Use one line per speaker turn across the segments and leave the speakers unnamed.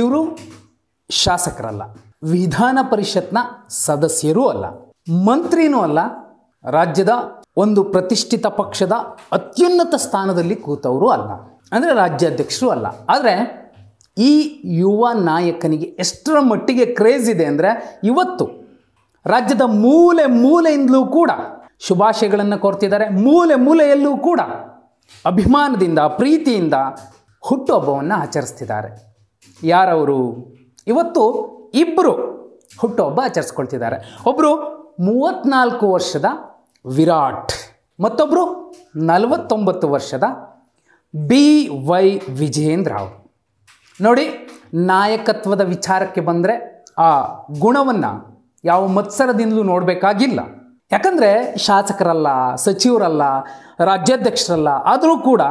ಇವರು ಶಾಸಕರಲ್ಲ ವಿಧಾನ ಪರಿಷತ್ನ ಸದಸ್ಯರೂ ಅಲ್ಲ ಮಂತ್ರಿನೂ ಅಲ್ಲ ರಾಜ್ಯದ ಒಂದು ಪ್ರತಿಷ್ಠಿತ ಪಕ್ಷದ ಅತ್ಯುನ್ನತ ಸ್ಥಾನದಲ್ಲಿ ಕೂತವರು ಅಲ್ಲ ಅಂದರೆ ರಾಜ್ಯಾಧ್ಯಕ್ಷರು ಅಲ್ಲ ಆದರೆ ಈ ಯುವ ನಾಯಕನಿಗೆ ಎಷ್ಟರ ಮಟ್ಟಿಗೆ ಕ್ರೇಜ್ ಇದೆ ಅಂದರೆ ಇವತ್ತು ರಾಜ್ಯದ ಮೂಲೆ ಮೂಲೆಯಿಂದಲೂ ಕೂಡ ಶುಭಾಶಯಗಳನ್ನು ಕೊರ್ತಿದ್ದಾರೆ ಮೂಲೆ ಮೂಲೆಯಲ್ಲೂ ಕೂಡ ಅಭಿಮಾನದಿಂದ ಪ್ರೀತಿಯಿಂದ ಹುಟ್ಟುಹಬ್ಬವನ್ನು ಆಚರಿಸ್ತಿದ್ದಾರೆ ಯಾರವರು ಇವತ್ತು ಇಬ್ಬರು ಹುಟ್ಟುಹಬ್ಬ ಆಚರಿಸ್ಕೊಳ್ತಿದ್ದಾರೆ ಒಬ್ಬರು ಮೂವತ್ತ್ನಾಲ್ಕು ವರ್ಷದ ವಿರಾಟ್ ಮತ್ತೊಬ್ಬರು ನಲವತ್ತೊಂಬತ್ತು ವರ್ಷದ ಬಿ ವೈ ವಿಜೇಂದ್ರ ಅವರು ನೋಡಿ ನಾಯಕತ್ವದ ವಿಚಾರಕ್ಕೆ ಬಂದರೆ ಆ ಗುಣವನ್ನು ಯಾವ ಮತ್ಸರದಿಂದಲೂ ನೋಡಬೇಕಾಗಿಲ್ಲ ಯಾಕಂದರೆ ಶಾಸಕರಲ್ಲ ಸಚಿವರಲ್ಲ ರಾಜ್ಯಾಧ್ಯಕ್ಷರಲ್ಲ ಆದರೂ ಕೂಡ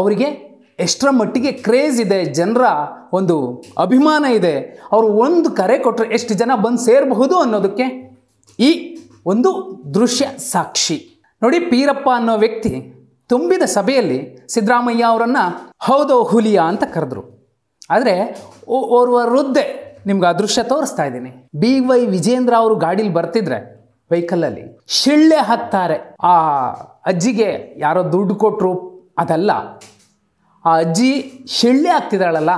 ಅವರಿಗೆ ಎಷ್ಟರ ಮಟ್ಟಿಗೆ ಕ್ರೇಜ್ ಇದೆ ಜನರ ಒಂದು ಅಭಿಮಾನ ಇದೆ ಅವರು ಒಂದು ಕರೆ ಕೊಟ್ಟರೆ ಎಷ್ಟು ಜನ ಬಂದು ಸೇರಬಹುದು ಅನ್ನೋದಕ್ಕೆ ಈ ಒಂದು ದೃಶ್ಯ ಸಾಕ್ಷಿ ನೋಡಿ ಪೀರಪ್ಪ ಅನ್ನೋ ವ್ಯಕ್ತಿ ತುಂಬಿದ ಸಭೆಯಲ್ಲಿ ಸಿದ್ದರಾಮಯ್ಯ ಅವರನ್ನು ಹೌದೋ ಹುಲಿಯಾ ಅಂತ ಕರೆದ್ರು ಆದರೆ ಓರ್ವ ವೃದ್ಧೆ ನಿಮ್ಗೆ ಆ ದೃಶ್ಯ ತೋರಿಸ್ತಾ ಇದ್ದೀನಿ ಬಿ ವೈ ವಿಜೇಂದ್ರ ಅವರು ಗಾಡೀಲಿ ಬರ್ತಿದ್ರೆ ವೆಹಿಕಲಲ್ಲಿ ಶಿಳ್ಳೆ ಹತ್ತಾರೆ ಆ ಅಜ್ಜಿಗೆ ಯಾರೋ ದುಡ್ಡು ಕೊಟ್ಟರು ಅದಲ್ಲ ಆ ಅಜ್ಜಿ ಶೆಳ್ಳೆ ಆಗ್ತಿದ್ದಾಳಲ್ಲ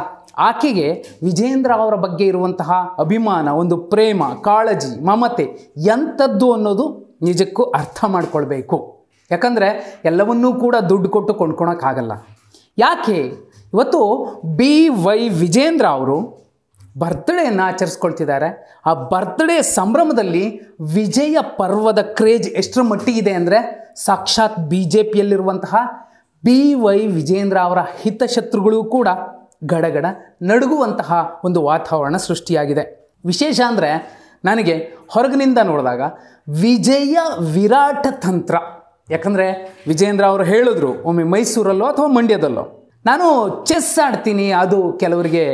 ಆಕೆಗೆ ವಿಜೇಂದ್ರ ಅವರ ಬಗ್ಗೆ ಇರುವಂತಹ ಅಭಿಮಾನ ಒಂದು ಪ್ರೇಮ ಕಾಳಜಿ ಮಮತೆ ಎಂಥದ್ದು ಅನ್ನೋದು ನಿಜಕ್ಕೂ ಅರ್ಥ ಮಾಡ್ಕೊಳ್ಬೇಕು ಯಾಕಂದರೆ ಎಲ್ಲವನ್ನೂ ಕೂಡ ದುಡ್ಡು ಕೊಟ್ಟು ಕೊಂಡ್ಕೊಳಕ್ಕಾಗಲ್ಲ ಯಾಕೆ ಇವತ್ತು ಬಿ ವೈ ವಿಜೇಂದ್ರ ಅವರು ಬರ್ತ್ಡೇನ ಆಚರಿಸ್ಕೊಳ್ತಿದ್ದಾರೆ ಆ ಬರ್ತ್ಡೇ ಸಂಭ್ರಮದಲ್ಲಿ ವಿಜಯ ಪರ್ವದ ಕ್ರೇಜ್ ಎಷ್ಟರ ಮಟ್ಟಿಗಿದೆ ಅಂದರೆ ಸಾಕ್ಷಾತ್ ಬಿ ಜೆ ಪಿಯಲ್ಲಿರುವಂತಹ ಬಿ ವೈ ವಿಜೇಂದ್ರ ಅವರ ಹಿತಶತ್ರುಗಳು ಕೂಡ ಗಡಗಡ ನಡುಗುವಂತಹ ಒಂದು ವಾತಾವರಣ ಸೃಷ್ಟಿಯಾಗಿದೆ ವಿಶೇಷ ಅಂದರೆ ನನಗೆ ಹೊರಗಿನಿಂದ ನೋಡಿದಾಗ ವಿಜಯ ವಿರಾಟ ತಂತ್ರ ಯಾಕಂದರೆ ವಿಜೇಂದ್ರ ಅವರು ಹೇಳಿದ್ರು ಒಮ್ಮೆ ಮೈಸೂರಲ್ಲೋ ಅಥವಾ ಮಂಡ್ಯದಲ್ಲೋ ನಾನು ಚೆಸ್ ಆಡ್ತೀನಿ ಅದು ಕೆಲವರಿಗೆ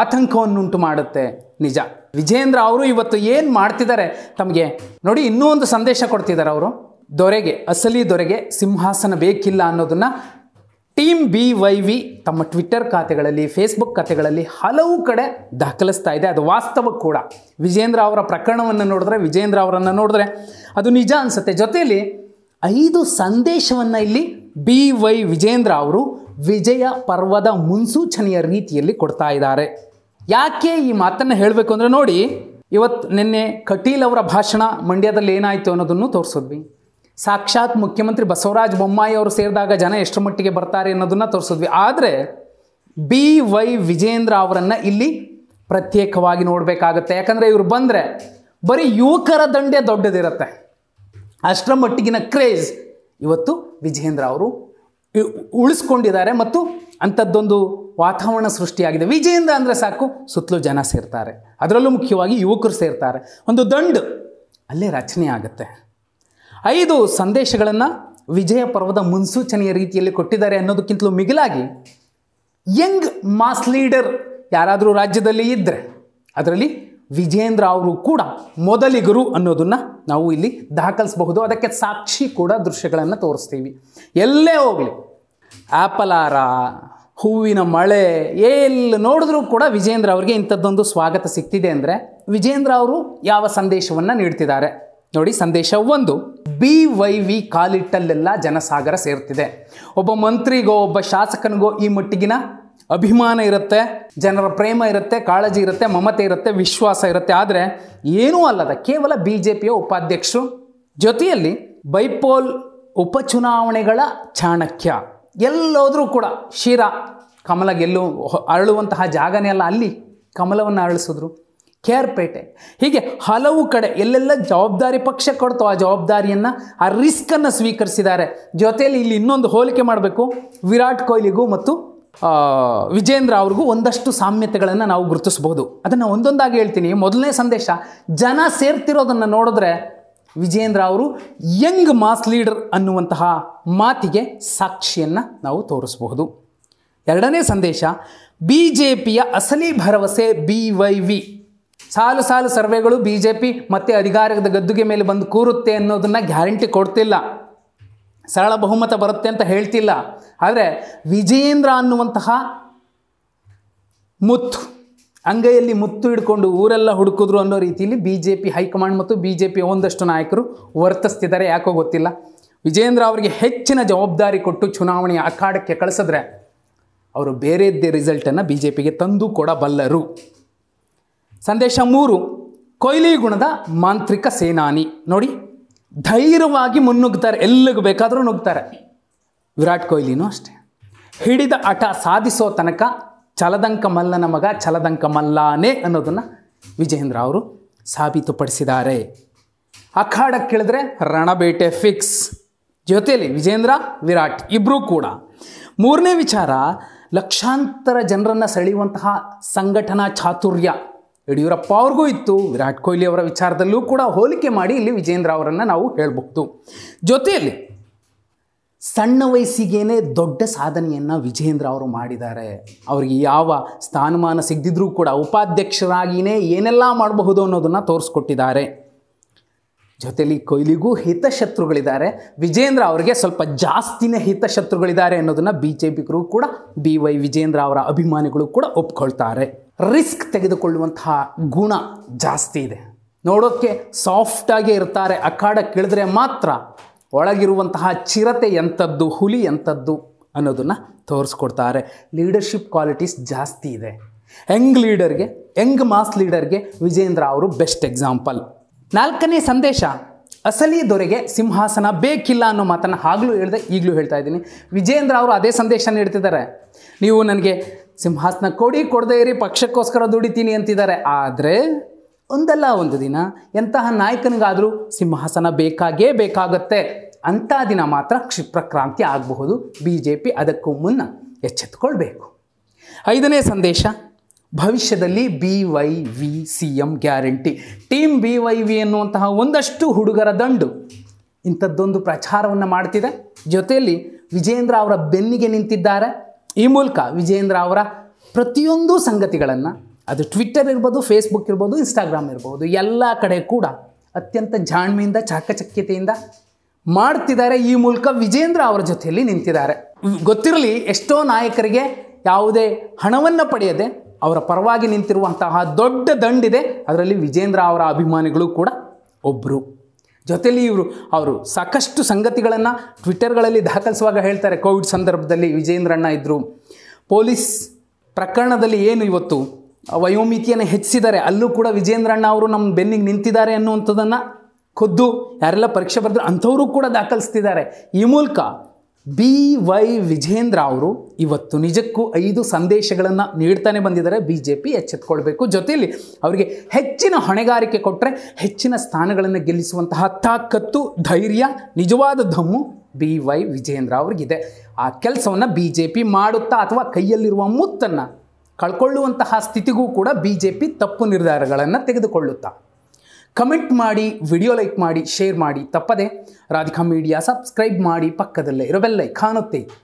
ಆತಂಕವನ್ನುಂಟು ಮಾಡುತ್ತೆ ನಿಜ ವಿಜೇಂದ್ರ ಅವರು ಇವತ್ತು ಏನು ಮಾಡ್ತಿದ್ದಾರೆ ತಮಗೆ ನೋಡಿ ಇನ್ನೂ ಒಂದು ಸಂದೇಶ ಕೊಡ್ತಿದ್ದಾರೆ ಅವರು ದೊರೆಗೆ ಅಸಲಿ ದೊರೆಗೆ ಸಿಂಹಾಸನ ಬೇಕಿಲ್ಲ ಅನ್ನೋದನ್ನು ಟೀಮ್ ಬಿ ವೈ ವಿ ತಮ್ಮ ಟ್ವಿಟ್ಟರ್ ಖಾತೆಗಳಲ್ಲಿ ಫೇಸ್ಬುಕ್ ಖಾತೆಗಳಲ್ಲಿ ಹಲವು ಕಡೆ ದಾಖಲಿಸ್ತಾ ಇದೆ ಅದು ವಾಸ್ತವ ಕೂಡ ವಿಜೇಂದ್ರ ಅವರ ಪ್ರಕರಣವನ್ನು ನೋಡಿದ್ರೆ ವಿಜೇಂದ್ರ ಅವರನ್ನು ನೋಡಿದ್ರೆ ಅದು ನಿಜ ಅನಿಸುತ್ತೆ ಜೊತೆಯಲ್ಲಿ ಐದು ಸಂದೇಶವನ್ನು ಇಲ್ಲಿ ಬಿ ವೈ ವಿಜೇಂದ್ರ ಅವರು ವಿಜಯ ಪರ್ವದ ಮುನ್ಸೂಚನೆಯ ರೀತಿಯಲ್ಲಿ ಕೊಡ್ತಾ ಇದ್ದಾರೆ ಯಾಕೆ ಈ ಮಾತನ್ನು ಹೇಳಬೇಕು ಅಂದರೆ ನೋಡಿ ಇವತ್ತು ನಿನ್ನೆ ಕಟೀಲ್ ಅವರ ಭಾಷಣ ಮಂಡ್ಯದಲ್ಲಿ ಏನಾಯಿತು ಅನ್ನೋದನ್ನು ತೋರಿಸಿದ್ವಿ ಸಾಕ್ಷಾತ್ ಮುಖ್ಯಮಂತ್ರಿ ಬಸವರಾಜ ಬೊಮ್ಮಾಯಿ ಅವರು ಸೇರಿದಾಗ ಜನ ಎಷ್ಟರ ಮಟ್ಟಿಗೆ ಬರ್ತಾರೆ ಅನ್ನೋದನ್ನು ತೋರಿಸಿದ್ವಿ ಆದರೆ ಬಿ ವೈ ವಿಜೇಂದ್ರ ಅವರನ್ನು ಇಲ್ಲಿ ಪ್ರತ್ಯೇಕವಾಗಿ ನೋಡಬೇಕಾಗುತ್ತೆ ಯಾಕಂದರೆ ಇವರು ಬಂದರೆ ಬರೀ ಯುವಕರ ದಂಡೆ ದೊಡ್ಡದಿರುತ್ತೆ ಅಷ್ಟರ ಮಟ್ಟಿಗಿನ ಕ್ರೇಜ್ ಇವತ್ತು ವಿಜೇಂದ್ರ ಅವರು ಉಳಿಸ್ಕೊಂಡಿದ್ದಾರೆ ಮತ್ತು ಅಂಥದ್ದೊಂದು ವಾತಾವರಣ ಸೃಷ್ಟಿಯಾಗಿದೆ ವಿಜೇಂದ್ರ ಅಂದರೆ ಸಾಕು ಸುತ್ತಲೂ ಜನ ಸೇರ್ತಾರೆ ಅದರಲ್ಲೂ ಮುಖ್ಯವಾಗಿ ಯುವಕರು ಸೇರ್ತಾರೆ ಒಂದು ದಂಡು ಅಲ್ಲೇ ರಚನೆ ಆಗುತ್ತೆ ಐದು ಸಂದೇಶಗಳನ್ನು ವಿಜಯ ಪರ್ವದ ಮುನ್ಸೂಚನೆಯ ರೀತಿಯಲ್ಲಿ ಕೊಟ್ಟಿದ್ದಾರೆ ಅನ್ನೋದಕ್ಕಿಂತಲೂ ಮಿಗಿಲಾಗಿ ಯಂಗ್ ಮಾಸ್ ಲೀಡರ್ ಯಾರಾದರೂ ರಾಜ್ಯದಲ್ಲಿ ಇದ್ದರೆ ಅದರಲ್ಲಿ ವಿಜೇಂದ್ರ ಅವರು ಕೂಡ ಮೊದಲಿಗರು ಅನ್ನೋದನ್ನು ನಾವು ಇಲ್ಲಿ ದಾಖಲಿಸಬಹುದು ಅದಕ್ಕೆ ಸಾಕ್ಷಿ ಕೂಡ ದೃಶ್ಯಗಳನ್ನು ತೋರಿಸ್ತೀವಿ ಎಲ್ಲೇ ಹೋಗಲಿ ಆಪಲಾರ ಹೂವಿನ ಮಳೆ ಎಲ್ಲಿ ನೋಡಿದ್ರೂ ಕೂಡ ವಿಜೇಂದ್ರ ಅವರಿಗೆ ಇಂಥದ್ದೊಂದು ಸ್ವಾಗತ ಸಿಗ್ತಿದೆ ಅಂದರೆ ವಿಜೇಂದ್ರ ಅವರು ಯಾವ ಸಂದೇಶವನ್ನು ನೀಡ್ತಿದ್ದಾರೆ ನೋಡಿ ಸಂದೇಶ ಒಂದು ಬಿ ವೈ ವಿ ಕಾಲಿಟ್ಟಲ್ಲೆಲ್ಲ ಜನಸಾಗರ ಸೇರ್ತಿದೆ ಒಬ್ಬ ಮಂತ್ರಿಗೋ ಒಬ್ಬ ಶಾಸಕನಿಗೋ ಈ ಮಟ್ಟಿಗಿನ ಅಭಿಮಾನ ಇರುತ್ತೆ ಜನರ ಪ್ರೇಮ ಇರುತ್ತೆ ಕಾಳಜಿ ಇರುತ್ತೆ ಮಮತೆ ಇರುತ್ತೆ ವಿಶ್ವಾಸ ಇರುತ್ತೆ ಆದರೆ ಏನೂ ಅಲ್ಲದ ಕೇವಲ ಬಿ ಜೆ ಪಿಯ ಉಪಾಧ್ಯಕ್ಷರು ಜೊತೆಯಲ್ಲಿ ಬೈಪೋಲ್ ಉಪಚುನಾವಣೆಗಳ ಚಾಣಕ್ಯ ಎಲ್ಲೋದ್ರೂ ಕೂಡ ಶಿರಾ ಕಮಲ ಗೆಲ್ಲು ಅರಳುವಂತಹ ಜಾಗನೇ ಅಲ್ಲ ಅಲ್ಲಿ ಕಮಲವನ್ನು ಅರಳಿಸಿದ್ರು ಕೆ ಆರ್ ಪೇಟೆ ಹೀಗೆ ಹಲವು ಕಡೆ ಎಲ್ಲೆಲ್ಲ ಜವಾಬ್ದಾರಿ ಪಕ್ಷ ಕೊಡ್ತು ಆ ಜವಾಬ್ದಾರಿಯನ್ನು ಆ ರಿಸ್ಕನ್ನು ಸ್ವೀಕರಿಸಿದ್ದಾರೆ ಜೊತೆಯಲ್ಲಿ ಇಲ್ಲಿ ಇನ್ನೊಂದು ಹೋಲಿಕೆ ಮಾಡಬೇಕು ವಿರಾಟ್ ಕೊಹ್ಲಿಗೂ ಮತ್ತು ವಿಜೇಂದ್ರ ಅವ್ರಿಗೂ ಒಂದಷ್ಟು ಸಾಮ್ಯತೆಗಳನ್ನು ನಾವು ಗುರುತಿಸಬಹುದು ಅದನ್ನು ಒಂದೊಂದಾಗಿ ಹೇಳ್ತೀನಿ ಮೊದಲನೇ ಸಂದೇಶ ಜನ ಸೇರ್ತಿರೋದನ್ನು ನೋಡಿದ್ರೆ ವಿಜೇಂದ್ರ ಅವರು ಯಂಗ್ ಮಾಸ್ ಲೀಡರ್ ಅನ್ನುವಂತಹ ಮಾತಿಗೆ ಸಾಕ್ಷಿಯನ್ನು ನಾವು ತೋರಿಸಬಹುದು ಎರಡನೇ ಸಂದೇಶ ಬಿ ಜೆ ಪಿಯ ಅಸಲಿ ಭರವಸೆ ಬಿ ವೈ ವಿ ಸಾಲು ಸಾಲು ಸರ್ವೆಗಳು ಬಿ ಜೆ ಪಿ ಮತ್ತೆ ಅಧಿಕಾರದ ಗದ್ದುಗೆ ಮೇಲೆ ಬಂದು ಕೂರುತ್ತೆ ಅನ್ನೋದನ್ನು ಗ್ಯಾರಂಟಿ ಕೊಡ್ತಿಲ್ಲ ಸರಳ ಬಹುಮತ ಬರುತ್ತೆ ಅಂತ ಹೇಳ್ತಿಲ್ಲ ಆದರೆ ವಿಜೇಂದ್ರ ಅನ್ನುವಂತಹ ಮುತ್ತು ಅಂಗೈಯಲ್ಲಿ ಮುತ್ತು ಹಿಡ್ಕೊಂಡು ಊರೆಲ್ಲ ಹುಡುಕಿದ್ರು ಅನ್ನೋ ರೀತಿಯಲ್ಲಿ ಬಿ ಜೆ ಪಿ ಹೈಕಮಾಂಡ್ ಮತ್ತು ಬಿ ಜೆ ಪಿ ಒಂದಷ್ಟು ನಾಯಕರು ವರ್ತಿಸ್ತಿದ್ದಾರೆ ಯಾಕೋ ಗೊತ್ತಿಲ್ಲ ವಿಜೇಂದ್ರ ಅವರಿಗೆ ಹೆಚ್ಚಿನ ಜವಾಬ್ದಾರಿ ಕೊಟ್ಟು ಚುನಾವಣೆಯ ಅಖಾಡಕ್ಕೆ ಕಳಿಸಿದ್ರೆ ಅವರು ಬೇರೆದ್ದೇ ರಿಸಲ್ಟನ್ನು ಬಿ ಜೆ ಪಿಗೆ ತಂದು ಕೊಡಬಲ್ಲರು ಸಂದೇಶ ಮೂರು ಕೊಯ್ಲಿ ಗುಣದ ಮಾಂತ್ರಿಕ ಸೇನಾನಿ ನೋಡಿ ಧೈರ್ಯವಾಗಿ ಮುನ್ನುಗ್ತಾರೆ ಎಲ್ಲಿಗೆ ಬೇಕಾದರೂ ನುಗ್ತಾರೆ ವಿರಾಟ್ ಕೊಹ್ಲಿನೂ ಅಷ್ಟೇ ಹಿಡಿದ ಹಠ ಸಾಧಿಸೋ ತನಕ ಚಲದಂಕ ಮಲ್ಲನ ಮಗ ಚಲದಂಕ ಮಲ್ಲಾನೇ ಅನ್ನೋದನ್ನು ವಿಜೇಂದ್ರ ಅವರು ಸಾಬೀತುಪಡಿಸಿದ್ದಾರೆ ಕೇಳಿದ್ರೆ ರಣಬೇಟೆ ಫಿಕ್ಸ್ ಜೊತೆಯಲ್ಲಿ ವಿಜೇಂದ್ರ ವಿರಾಟ್ ಇಬ್ಬರೂ ಕೂಡ ಮೂರನೇ ವಿಚಾರ ಲಕ್ಷಾಂತರ ಜನರನ್ನು ಸೆಳೆಯುವಂತಹ ಸಂಘಟನಾ ಚಾತುರ್ಯ ಯಡಿಯೂರಪ್ಪ ಅವ್ರಿಗೂ ಇತ್ತು ವಿರಾಟ್ ಕೊಹ್ಲಿ ಅವರ ವಿಚಾರದಲ್ಲೂ ಕೂಡ ಹೋಲಿಕೆ ಮಾಡಿ ಇಲ್ಲಿ ವಿಜೇಂದ್ರ ಅವರನ್ನು ನಾವು ಹೇಳಬಹುದು ಜೊತೆಯಲ್ಲಿ ಸಣ್ಣ ವಯಸ್ಸಿಗೇನೆ ದೊಡ್ಡ ಸಾಧನೆಯನ್ನು ವಿಜೇಂದ್ರ ಅವರು ಮಾಡಿದ್ದಾರೆ ಅವ್ರಿಗೆ ಯಾವ ಸ್ಥಾನಮಾನ ಸಿಗದಿದ್ರೂ ಕೂಡ ಉಪಾಧ್ಯಕ್ಷರಾಗಿಯೇ ಏನೆಲ್ಲ ಮಾಡಬಹುದು ಅನ್ನೋದನ್ನು ತೋರಿಸ್ಕೊಟ್ಟಿದ್ದಾರೆ ಜೊತೆಯಲ್ಲಿ ಕೊಹ್ಲಿಗೂ ಹಿತಶತ್ರುಗಳಿದ್ದಾರೆ ವಿಜೇಂದ್ರ ಅವರಿಗೆ ಸ್ವಲ್ಪ ಜಾಸ್ತಿನೇ ಹಿತಶತ್ರುಗಳಿದ್ದಾರೆ ಅನ್ನೋದನ್ನು ಬಿ ಜೆ ಪಿಗರು ಕೂಡ ಬಿ ವೈ ವಿಜೇಂದ್ರ ಅವರ ಅಭಿಮಾನಿಗಳು ಕೂಡ ಒಪ್ಕೊಳ್ತಾರೆ ರಿಸ್ಕ್ ತೆಗೆದುಕೊಳ್ಳುವಂತಹ ಗುಣ ಜಾಸ್ತಿ ಇದೆ ನೋಡೋಕ್ಕೆ ಸಾಫ್ಟಾಗೇ ಇರ್ತಾರೆ ಅಖಾಡ ಕೇಳಿದ್ರೆ ಮಾತ್ರ ಒಳಗಿರುವಂತಹ ಚಿರತೆ ಎಂಥದ್ದು ಹುಲಿ ಎಂಥದ್ದು ಅನ್ನೋದನ್ನು ತೋರಿಸ್ಕೊಡ್ತಾರೆ ಲೀಡರ್ಶಿಪ್ ಕ್ವಾಲಿಟೀಸ್ ಜಾಸ್ತಿ ಇದೆ ಯಂಗ್ ಲೀಡರ್ಗೆ ಯಂಗ್ ಮಾಸ್ ಲೀಡರ್ಗೆ ವಿಜೇಂದ್ರ ಅವರು ಬೆಸ್ಟ್ ಎಕ್ಸಾಂಪಲ್ ನಾಲ್ಕನೇ ಸಂದೇಶ ಅಸಲಿ ದೊರೆಗೆ ಸಿಂಹಾಸನ ಬೇಕಿಲ್ಲ ಅನ್ನೋ ಮಾತನ್ನು ಆಗಲೂ ಹೇಳಿದೆ ಈಗಲೂ ಹೇಳ್ತಾ ಇದ್ದೀನಿ ವಿಜೇಂದ್ರ ಅವರು ಅದೇ ಸಂದೇಶ ನೀಡ್ತಿದ್ದಾರೆ ನೀವು ನನಗೆ ಸಿಂಹಾಸನ ಕೊಡಿ ಕೊಡದೇ ಇರಿ ಪಕ್ಷಕ್ಕೋಸ್ಕರ ದುಡಿತೀನಿ ಅಂತಿದ್ದಾರೆ ಆದರೆ ಒಂದಲ್ಲ ಒಂದು ದಿನ ಎಂತಹ ನಾಯಕನಿಗಾದರೂ ಸಿಂಹಾಸನ ಬೇಕಾಗೇ ಬೇಕಾಗತ್ತೆ ಅಂಥ ದಿನ ಮಾತ್ರ ಕ್ಷಿಪ್ರಕ್ರಾಂತಿ ಆಗಬಹುದು ಬಿ ಜೆ ಪಿ ಅದಕ್ಕೂ ಮುನ್ನ ಎಚ್ಚೆತ್ತುಕೊಳ್ಬೇಕು ಐದನೇ ಸಂದೇಶ ಭವಿಷ್ಯದಲ್ಲಿ B Y V C M guarantee team B Y V ಎನ್ನುವಂತಹ ಒಂದಷ್ಟು ಹುಡುಗರ ದಂಡು ಇಂಥದ್ದೊಂದು ಪ್ರಚಾರವನ್ನು ಮಾಡ್ತಿದೆ ಜೊತೆಯಲ್ಲಿ ವಿಜೇಂದ್ರ ಅವರ ಬೆನ್ನಿಗೆ ನಿಂತಿದ್ದಾರೆ ಈ ಮೂಲಕ ವಿಜೇಂದ್ರ ಅವರ ಪ್ರತಿಯೊಂದು ಸಂಗತಿಗಳನ್ನು ಅದು ಟ್ವಿಟ್ಟರ್ ಇರ್ಬೋದು ಫೇಸ್ಬುಕ್ ಇರ್ಬೋದು ಇನ್ಸ್ಟಾಗ್ರಾಮ್ ಇರ್ಬೋದು ಎಲ್ಲ ಕಡೆ ಕೂಡ ಅತ್ಯಂತ ಜಾಣ್ಮೆಯಿಂದ ಚಾಕಚಕ್ಯತೆಯಿಂದ ಮಾಡ್ತಿದ್ದಾರೆ ಈ ಮೂಲಕ ವಿಜೇಂದ್ರ ಅವರ ಜೊತೆಯಲ್ಲಿ ನಿಂತಿದ್ದಾರೆ ಗೊತ್ತಿರಲಿ ಎಷ್ಟೋ ನಾಯಕರಿಗೆ ಯಾವುದೇ ಹಣವನ್ನು ಪಡೆಯದೆ ಅವರ ಪರವಾಗಿ ನಿಂತಿರುವಂತಹ ದೊಡ್ಡ ದಂಡಿದೆ ಅದರಲ್ಲಿ ವಿಜೇಂದ್ರ ಅವರ ಅಭಿಮಾನಿಗಳು ಕೂಡ ಒಬ್ಬರು ಜೊತೆಯಲ್ಲಿ ಇವರು ಅವರು ಸಾಕಷ್ಟು ಸಂಗತಿಗಳನ್ನು ಟ್ವಿಟ್ಟರ್ಗಳಲ್ಲಿ ದಾಖಲಿಸುವಾಗ ಹೇಳ್ತಾರೆ ಕೋವಿಡ್ ಸಂದರ್ಭದಲ್ಲಿ ವಿಜೇಂದ್ರಣ್ಣ ಇದ್ದರು ಪೊಲೀಸ್ ಪ್ರಕರಣದಲ್ಲಿ ಏನು ಇವತ್ತು ವಯೋಮಿತಿಯನ್ನು ಹೆಚ್ಚಿಸಿದ್ದಾರೆ ಅಲ್ಲೂ ಕೂಡ ವಿಜೇಂದ್ರಣ್ಣ ಅವರು ನಮ್ಮ ಬೆನ್ನಿಗೆ ನಿಂತಿದ್ದಾರೆ ಅನ್ನುವಂಥದ್ದನ್ನು ಖುದ್ದು ಯಾರೆಲ್ಲ ಪರೀಕ್ಷೆ ಬರೆದ್ರು ಅಂಥವರು ಕೂಡ ದಾಖಲಿಸ್ತಿದ್ದಾರೆ ಈ ಮೂಲಕ ಬಿ ವೈ ವಿಜೇಂದ್ರ ಅವರು ಇವತ್ತು ನಿಜಕ್ಕೂ ಐದು ಸಂದೇಶಗಳನ್ನು ನೀಡ್ತಾನೆ ಬಂದಿದ್ದಾರೆ ಬಿ ಜೆ ಪಿ ಎಚ್ಚೆತ್ಕೊಳ್ಬೇಕು ಜೊತೆಯಲ್ಲಿ ಅವರಿಗೆ ಹೆಚ್ಚಿನ ಹೊಣೆಗಾರಿಕೆ ಕೊಟ್ಟರೆ ಹೆಚ್ಚಿನ ಸ್ಥಾನಗಳನ್ನು ಗೆಲ್ಲಿಸುವಂತಹ ತಾಕತ್ತು ಧೈರ್ಯ ನಿಜವಾದ ಧಮ್ಮು ಬಿ ವೈ ವಿಜೇಂದ್ರ ಅವ್ರಿಗಿದೆ ಆ ಕೆಲಸವನ್ನು ಬಿ ಜೆ ಪಿ ಮಾಡುತ್ತಾ ಅಥವಾ ಕೈಯಲ್ಲಿರುವ ಮುತ್ತನ್ನು ಕಳ್ಕೊಳ್ಳುವಂತಹ ಸ್ಥಿತಿಗೂ ಕೂಡ ಬಿ ಜೆ ಪಿ ತಪ್ಪು ನಿರ್ಧಾರಗಳನ್ನು ತೆಗೆದುಕೊಳ್ಳುತ್ತಾ ಕಮೆಂಟ್ ಮಾಡಿ ವಿಡಿಯೋ ಲೈಕ್ ಮಾಡಿ ಶೇರ್ ಮಾಡಿ ತಪ್ಪದೆ ರಾಧಿಕಾ ಮೀಡಿಯಾ ಸಬ್ಸ್ಕ್ರೈಬ್ ಮಾಡಿ ಪಕ್ಕದಲ್ಲೇ ಇರೋ ಬೆಲ್ ಕಾಣುತ್ತೆ